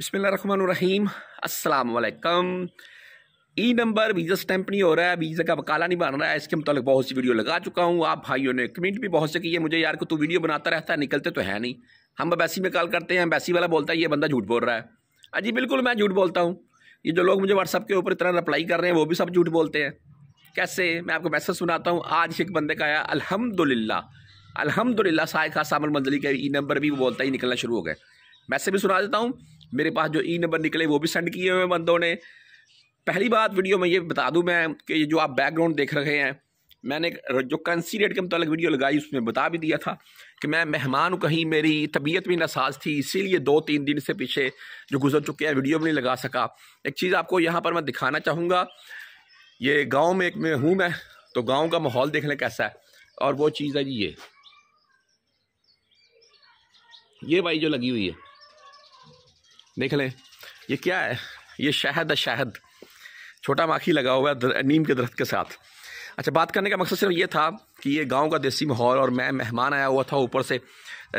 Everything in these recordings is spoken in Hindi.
बसमीम अल्लाम ई नंबर वीज़ा स्टैंप नहीं हो रहा है वीज़ा का वकाला नहीं बन रहा है इसके मतलब बहुत सी वीडियो लगा चुका हूँ आप भाइयों ने कमेंट भी बहुत से किए मुझे यार को तू वीडियो बनाता रहता है निकलते तो है नहीं हम अबैसी में कॉल करते हैं अबैसी वाला बोलता है ये बंदा झूठ बोल रहा है अजी हाँ बिल्कुल मैं झूठ बोलता हूँ ये जो लोग मुझे व्हाट्सअप के ऊपर इतना रिप्लाई कर रहे हैं वो भी सब झूठ बोलते हैं कैसे मैं आपको मैसेज सुनाता हूँ आज एक बंदे का आया अलहमदिल्ला अलहमदिल्ला साय खास सामल मंजिली का ई नंबर भी वो बोलता ही निकलना शुरू हो गए मैसेज भी सुना देता हूँ मेरे पास जो ई नंबर निकले वो भी सेंड किए हुए बंदों ने पहली बात वीडियो में ये बता दूं मैं कि जो आप बैकग्राउंड देख रहे हैं मैंने जो कंसी रेट के मुतल वीडियो लगाई उसमें बता भी दिया था कि मैं मेहमान हूँ कहीं मेरी तबीयत भी नासाज थी इसीलिए दो तीन दिन से पीछे जो गुजर चुके हैं वीडियो भी नहीं लगा सका एक चीज़ आपको यहाँ पर मैं दिखाना चाहूँगा ये गाँव में एक में हूँ मैं तो गाँव का माहौल देखने कैसा है और वो चीज़ है जी ये ये भाई जो लगी हुई है देख लें ये क्या है ये शहद है शहद छोटा माखी लगा हुआ है नीम के दरख्त के साथ अच्छा बात करने का मकसद सिर्फ ये था कि ये गांव का देसी माहौल और मैं मेहमान आया हुआ था ऊपर से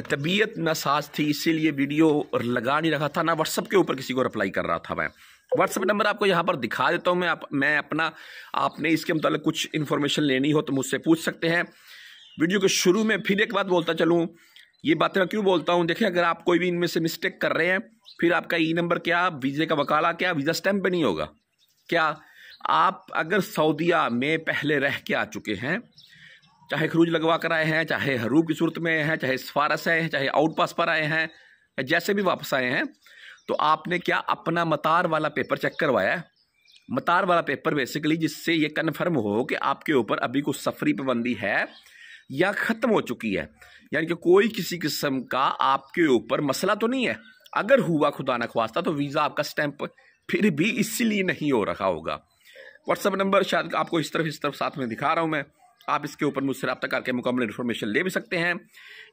तबीयत न साज थी इसीलिए वीडियो लगा नहीं रखा था ना व्हाट्सअप के ऊपर किसी को रिप्लाई कर रहा था मैं व्हाट्सअप नंबर आपको यहाँ पर दिखा देता हूँ मैं आप मैं अपना आपने इसके मतलब कुछ इन्फॉर्मेशन लेनी हो तो मुझसे पूछ सकते हैं वीडियो के शुरू में फिर एक बात बोलता चलूँ ये बातें मैं क्यों बोलता हूँ देखिए अगर आप कोई भी इनमें से मिस्टेक कर रहे हैं फिर आपका ई e नंबर क्या वीज़े का वकाला क्या वीज़ा स्टैम्प पे नहीं होगा क्या आप अगर सऊदिया में पहले रह के आ चुके हैं चाहे खरूज लगवा कर आए हैं चाहे हरू की सूरत में हैं चाहे सिफारस आए हैं चाहे आउट पास पर आए हैं जैसे भी वापस आए हैं तो आपने क्या अपना मतार वाला पेपर चेक करवाया है मतार वाला पेपर बेसिकली जिससे ये कन्फर्म हो कि आपके ऊपर अभी कुछ सफरी पाबंदी है या ख़त्म हो चुकी है यानी कि कोई किसी किस्म का आपके ऊपर मसला तो नहीं है अगर हुआ खुदा न खास्ता तो वीज़ा आपका स्टैंप फिर भी इसीलिए नहीं हो रहा होगा व्हाट्सअप नंबर शायद आपको इस तरफ इस तरफ साथ में दिखा रहा हूँ मैं आप इसके ऊपर मुझसे रब्ता करके मुकम्मल इन्फॉर्मेशन ले भी सकते हैं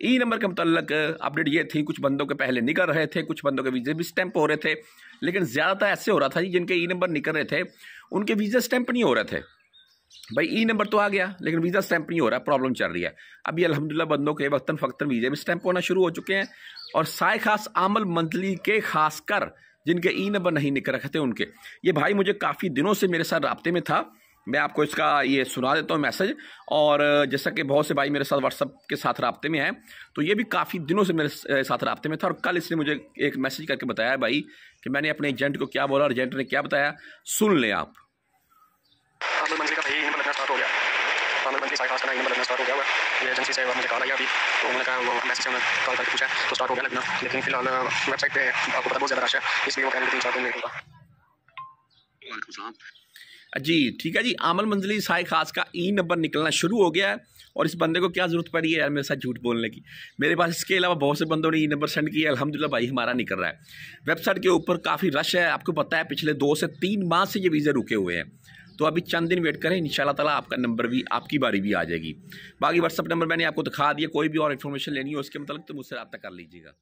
ई नंबर के मतलब अपडेट ये थी कुछ बंदों के पहले निकल रहे थे कुछ बंदों के वीज़े भी स्टैंप हो रहे थे लेकिन ज़्यादातर ऐसे हो रहा था जिनके ई नंबर निकल रहे थे उनके वीज़े स्टैंप नहीं हो रहे थे भाई ई e नंबर तो आ गया लेकिन वीज़ा स्टैंप नहीं हो रहा प्रॉब्लम चल रही है अभी अलहमदिल्ला बंदों के वक्ता फ़क्ता वीज़े में स्टैंप होना शुरू हो चुके हैं और साय खास आमल मंथली के खासकर जिनके ई e नंबर नहीं निकल रखे थे उनके ये भाई मुझे काफ़ी दिनों से मेरे साथ रबते में था मैं आपको इसका ये सुना देता हूँ मैसेज और जैसा कि बहुत से भाई मेरे साथ व्हाट्सअप के साथ रबते में हैं तो ये भी काफ़ी दिनों से मेरे साथ रबते में था और कल इसने मुझे एक मैसेज करके बताया भाई कि मैंने अपने एजेंट को क्या बोला और एजेंट ने क्या बताया सुन लें आप का भाई स्टार्ट हो गया स्टार्ट हो गया हुआ एजेंसी से मुझे कॉल अभी तो उन्होंने कहा वो मैसेज कॉल करके पूछा तो स्टार्ट हो गया लगना लेकिन फिलहाल वेबसाइट पे आपको पता बहुत ज़्यादा रश है इसलिए वो तीन चार दिन जी ठीक है जी आमल मंजिली साय खास का ई नंबर निकलना शुरू हो गया है और इस बंदे को क्या ज़रूरत पड़ी है यार मेरे साथ झूठ बोलने की मेरे पास इसके अलावा बहुत से बंदों ने ई नंबर सेंड किया अलहमदिल्ला भाई हमारा निकल रहा है वेबसाइट के ऊपर काफ़ी रश है आपको पता है पिछले दो से तीन माह से ये वीजे रुके हुए हैं तो अभी चंद दिन वेट करें इन तला आपका नंबर भी आपकी बारी भी आ जाएगी बाकी व्हाट्सअप नंबर मैंने आपको दिखा दिया कोई भी और इन्फॉर्मेशन लेनी हो उसके मतलब तो मुझसे रब्ता कर लीजिएगा